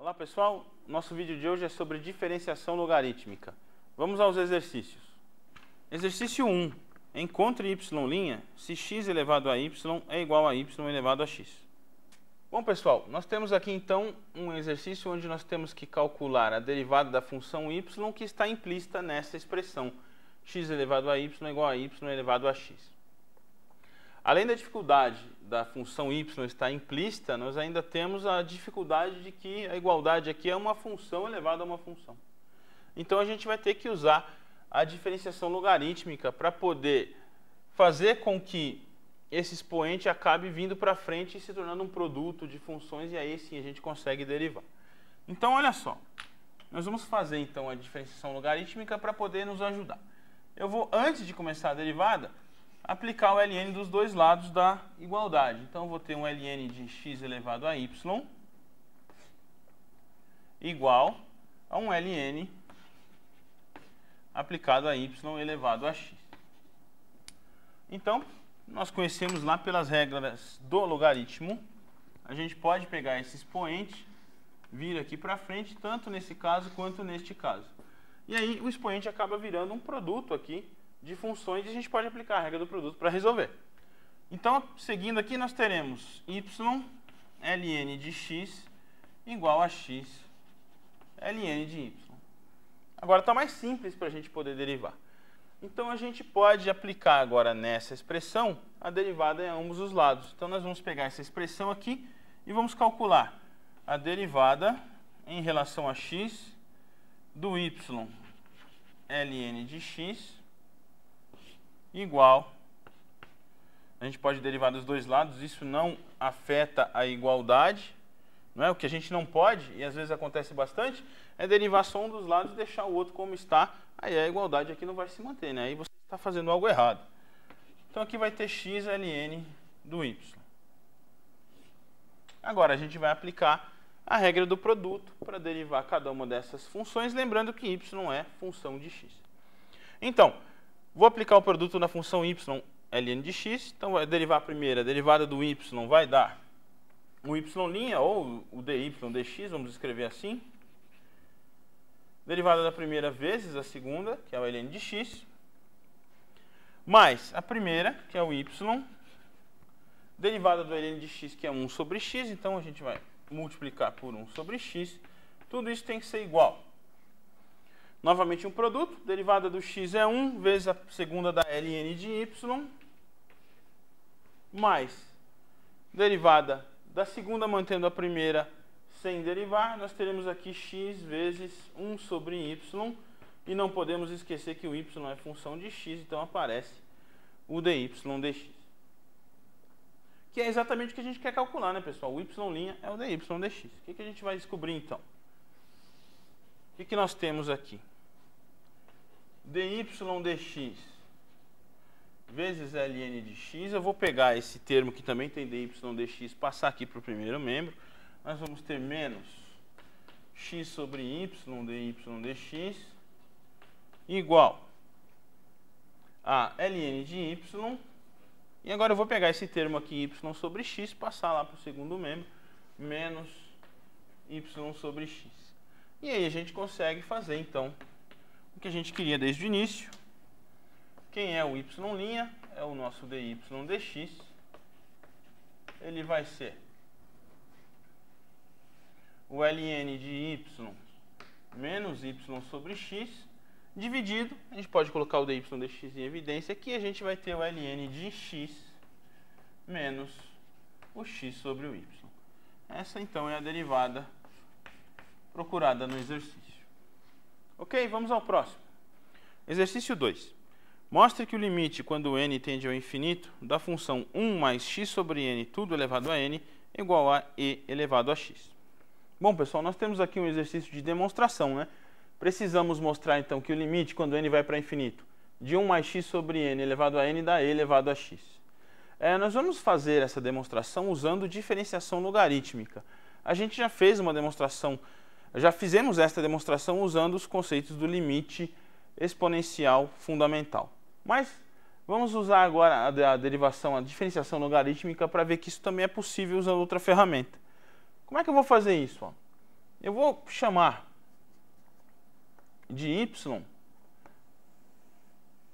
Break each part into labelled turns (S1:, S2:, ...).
S1: Olá pessoal, nosso vídeo de hoje é sobre diferenciação logarítmica. Vamos aos exercícios. Exercício 1. Encontre y' se x elevado a y é igual a y elevado a x. Bom pessoal, nós temos aqui então um exercício onde nós temos que calcular a derivada da função y que está implícita nessa expressão x elevado a y é igual a y elevado a x. Além da dificuldade da função y está implícita, nós ainda temos a dificuldade de que a igualdade aqui é uma função elevada a uma função. Então a gente vai ter que usar a diferenciação logarítmica para poder fazer com que esse expoente acabe vindo para frente e se tornando um produto de funções e aí sim a gente consegue derivar. Então olha só, nós vamos fazer então a diferenciação logarítmica para poder nos ajudar. Eu vou, antes de começar a derivada, aplicar o ln dos dois lados da igualdade. Então, vou ter um ln de x elevado a y igual a um ln aplicado a y elevado a x. Então, nós conhecemos lá pelas regras do logaritmo, a gente pode pegar esse expoente, vir aqui para frente, tanto nesse caso quanto neste caso. E aí o expoente acaba virando um produto aqui de funções e a gente pode aplicar a regra do produto para resolver. Então, seguindo aqui, nós teremos y ln de x igual a x ln de y. Agora está mais simples para a gente poder derivar. Então, a gente pode aplicar agora nessa expressão a derivada em é ambos os lados. Então, nós vamos pegar essa expressão aqui e vamos calcular a derivada em relação a x do y ln de x igual. A gente pode derivar dos dois lados, isso não afeta a igualdade. Não é? O que a gente não pode, e às vezes acontece bastante, é derivar só um dos lados e deixar o outro como está. Aí a igualdade aqui não vai se manter, né? aí você está fazendo algo errado. Então aqui vai ter x ln do y. Agora a gente vai aplicar a regra do produto para derivar cada uma dessas funções, lembrando que y é função de x. Então, Vou aplicar o produto na função y ln de x, então vai derivar a primeira, a derivada do y vai dar o y' ou o dy dx, vamos escrever assim. Derivada da primeira vezes a segunda, que é o ln de x, mais a primeira, que é o y, derivada do ln de x, que é 1 sobre x, então a gente vai multiplicar por 1 sobre x, tudo isso tem que ser igual Novamente um produto, derivada do x é 1 vezes a segunda da ln de y, mais derivada da segunda mantendo a primeira sem derivar, nós teremos aqui x vezes 1 sobre y, e não podemos esquecer que o y é função de x, então aparece o dy dx. Que é exatamente o que a gente quer calcular, né, pessoal? O y' é o dy dx. O que, que a gente vai descobrir, então? O que, que nós temos aqui? dy dx vezes ln de x, eu vou pegar esse termo que também tem dy dx, passar aqui para o primeiro membro, nós vamos ter menos x sobre y dy dx igual a ln de y, e agora eu vou pegar esse termo aqui y sobre x, passar lá para o segundo membro, menos y sobre x. E aí a gente consegue fazer então o que a gente queria desde o início. Quem é o y' é o nosso dy dx. Ele vai ser o ln de y menos y sobre x dividido, a gente pode colocar o dy dx em evidência, aqui a gente vai ter o ln de x menos o x sobre o y. Essa então é a derivada procurada no exercício. Ok, vamos ao próximo. Exercício 2. Mostre que o limite, quando n tende ao infinito, da função 1 mais x sobre n, tudo elevado a n, é igual a e elevado a x. Bom, pessoal, nós temos aqui um exercício de demonstração, né? Precisamos mostrar, então, que o limite, quando n vai para infinito, de 1 mais x sobre n elevado a n dá e elevado a x. É, nós vamos fazer essa demonstração usando diferenciação logarítmica. A gente já fez uma demonstração já fizemos esta demonstração usando os conceitos do limite exponencial fundamental. Mas vamos usar agora a, derivação, a diferenciação logarítmica para ver que isso também é possível usando outra ferramenta. Como é que eu vou fazer isso? Eu vou chamar de y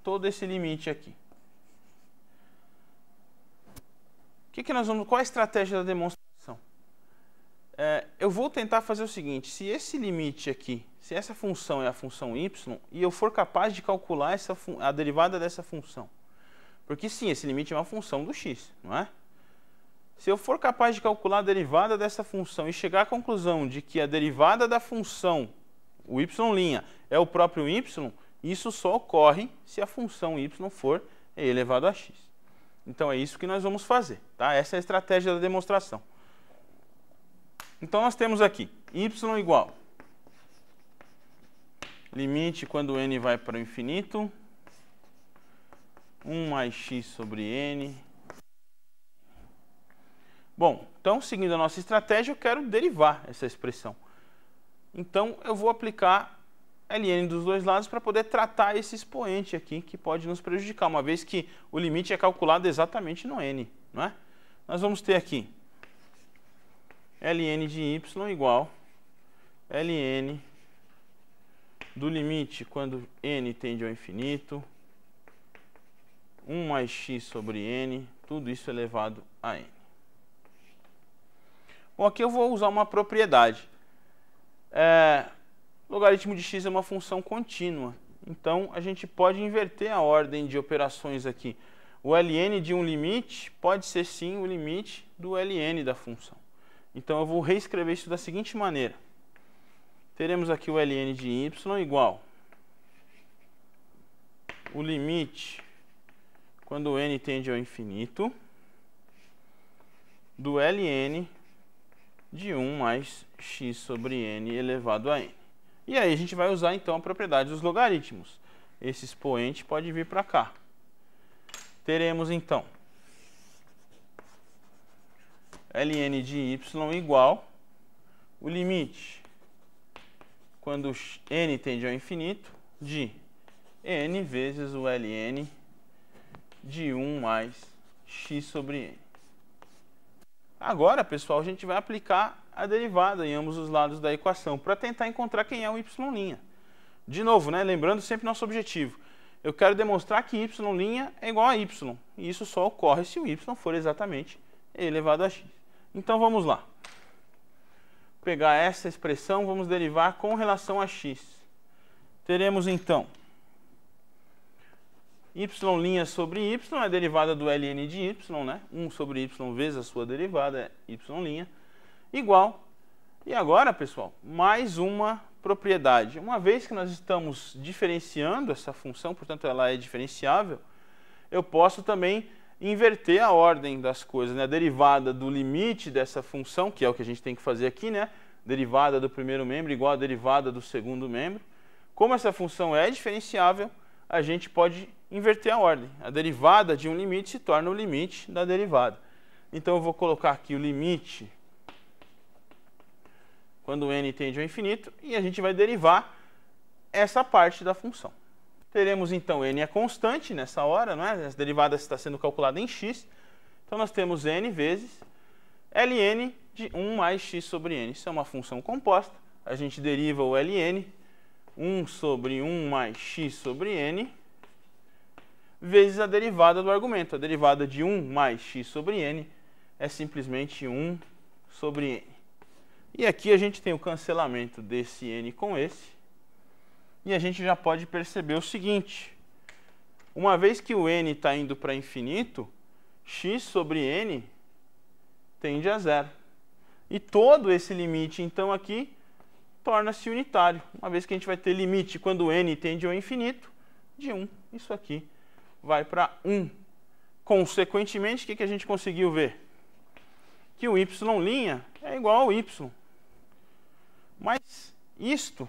S1: todo esse limite aqui. Que que nós vamos, qual é a estratégia da demonstração? É, eu vou tentar fazer o seguinte, se esse limite aqui, se essa função é a função y, e eu for capaz de calcular essa a derivada dessa função, porque sim, esse limite é uma função do x, não é? Se eu for capaz de calcular a derivada dessa função e chegar à conclusão de que a derivada da função, o y' é o próprio y, isso só ocorre se a função y for elevado a x. Então é isso que nós vamos fazer, tá? Essa é a estratégia da demonstração. Então nós temos aqui y igual limite quando n vai para o infinito 1 mais x sobre n. Bom, então seguindo a nossa estratégia eu quero derivar essa expressão. Então eu vou aplicar ln dos dois lados para poder tratar esse expoente aqui que pode nos prejudicar, uma vez que o limite é calculado exatamente no n, não é? Nós vamos ter aqui ln de y igual ln do limite quando n tende ao infinito, 1 mais x sobre n, tudo isso elevado a n. Bom, aqui eu vou usar uma propriedade. É, logaritmo de x é uma função contínua, então a gente pode inverter a ordem de operações aqui. O ln de um limite pode ser sim o limite do ln da função. Então eu vou reescrever isso da seguinte maneira. Teremos aqui o ln de y igual o limite quando n tende ao infinito do ln de 1 mais x sobre n elevado a n. E aí a gente vai usar então a propriedade dos logaritmos. Esse expoente pode vir para cá. Teremos então ln de y igual o limite quando n tende ao infinito de n vezes o ln de 1 mais x sobre n. Agora, pessoal, a gente vai aplicar a derivada em ambos os lados da equação para tentar encontrar quem é o y'. De novo, né, lembrando sempre nosso objetivo. Eu quero demonstrar que y' é igual a y. E isso só ocorre se o y for exatamente elevado a x. Então vamos lá. Pegar essa expressão, vamos derivar com relação a x. Teremos então y' sobre y é derivada do ln de y, né? 1 sobre y vezes a sua derivada é y' igual. E agora, pessoal, mais uma propriedade. Uma vez que nós estamos diferenciando essa função, portanto ela é diferenciável, eu posso também inverter a ordem das coisas, né? A derivada do limite dessa função, que é o que a gente tem que fazer aqui, né? Derivada do primeiro membro igual a derivada do segundo membro. Como essa função é diferenciável, a gente pode inverter a ordem. A derivada de um limite se torna o limite da derivada. Então eu vou colocar aqui o limite quando n tende ao infinito e a gente vai derivar essa parte da função. Teremos então n é constante nessa hora, não é? As derivadas está sendo calculada em x. Então nós temos n vezes ln de 1 mais x sobre n. Isso é uma função composta. A gente deriva o ln 1 sobre 1 mais x sobre n vezes a derivada do argumento. A derivada de 1 mais x sobre n é simplesmente 1 sobre n. E aqui a gente tem o cancelamento desse n com esse. E a gente já pode perceber o seguinte. Uma vez que o n está indo para infinito, x sobre n tende a zero. E todo esse limite, então, aqui torna-se unitário, uma vez que a gente vai ter limite quando n tende ao infinito de 1. Isso aqui vai para 1. Consequentemente, o que, que a gente conseguiu ver? Que o y' é igual ao y. Mas isto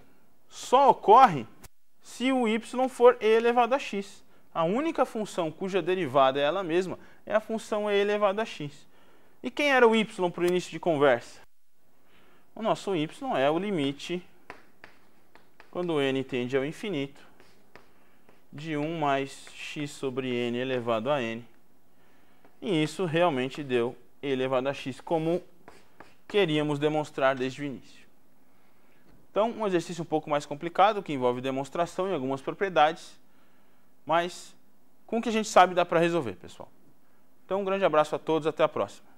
S1: só ocorre se o y for e elevado a x. A única função cuja derivada é ela mesma é a função e elevado a x. E quem era o y para o início de conversa? O nosso y é o limite, quando n tende ao infinito, de 1 mais x sobre n elevado a n. E isso realmente deu e elevado a x como queríamos demonstrar desde o início. Então, um exercício um pouco mais complicado, que envolve demonstração e algumas propriedades, mas com o que a gente sabe dá para resolver, pessoal. Então, um grande abraço a todos, até a próxima.